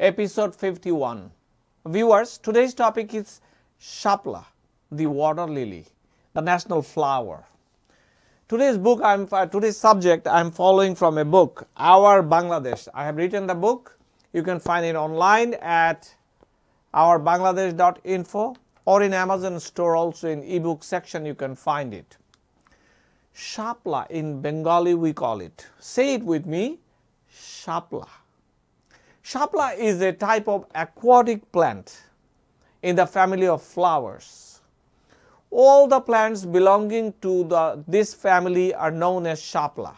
episode 51. Viewers, today's topic is Shapla, the water lily, the national flower. Today's book, I'm uh, today's subject, I'm following from a book, Our Bangladesh. I have written the book. You can find it online at ourbangladesh.info or in Amazon store also in ebook section you can find it. Shapla in Bengali we call it. Say it with me, Shapla. Shapla is a type of aquatic plant in the family of flowers. All the plants belonging to the, this family are known as Shapla.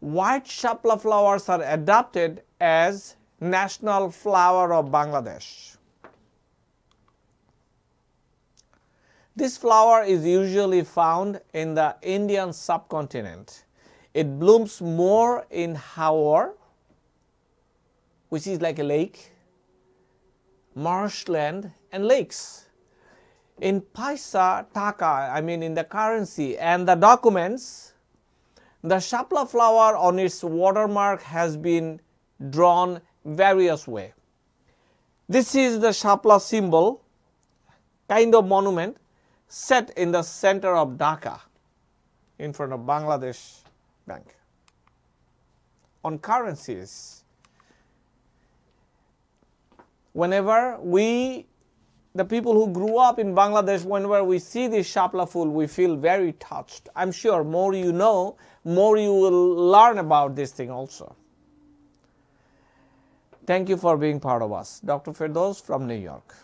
White Shapla flowers are adopted as national flower of Bangladesh. This flower is usually found in the Indian subcontinent. It blooms more in Hawar, which is like a lake, marshland, and lakes. In paisa, taka, I mean in the currency and the documents, the shapla flower on its watermark has been drawn various way. This is the shapla symbol, kind of monument set in the center of Dhaka in front of Bangladesh Bank. On currencies, whenever we the people who grew up in Bangladesh, whenever we see this shapla full, we feel very touched. I'm sure more you know, more you will learn about this thing also. Thank you for being part of us. Dr. Ferdos from New York.